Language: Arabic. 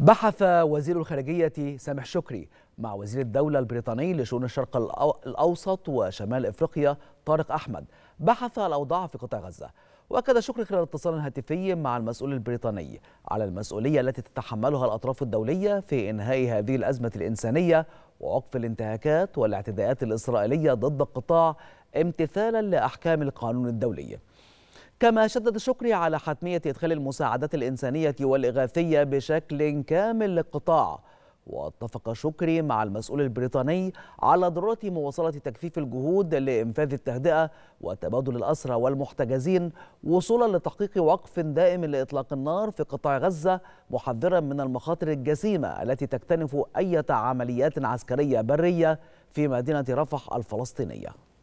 بحث وزير الخارجية سامح شكري مع وزير الدولة البريطاني لشؤون الشرق الأوسط وشمال إفريقيا طارق أحمد بحث الأوضاع في قطاع غزة وأكد شكري خلال اتصال هاتفي مع المسؤول البريطاني على المسؤولية التي تتحملها الأطراف الدولية في إنهاء هذه الأزمة الإنسانية ووقف الانتهاكات والاعتداءات الإسرائيلية ضد القطاع امتثالا لأحكام القانون الدولي كما شدد شكري على حتمية إدخال المساعدات الإنسانية والإغاثية بشكل كامل للقطاع واتفق شكري مع المسؤول البريطاني على ضرورة مواصلة تكثيف الجهود لإنفاذ التهدئة وتبادل الأسرى والمحتجزين وصولا لتحقيق وقف دائم لإطلاق النار في قطاع غزة محذرا من المخاطر الجسيمة التي تكتنف أي عمليات عسكرية برية في مدينة رفح الفلسطينية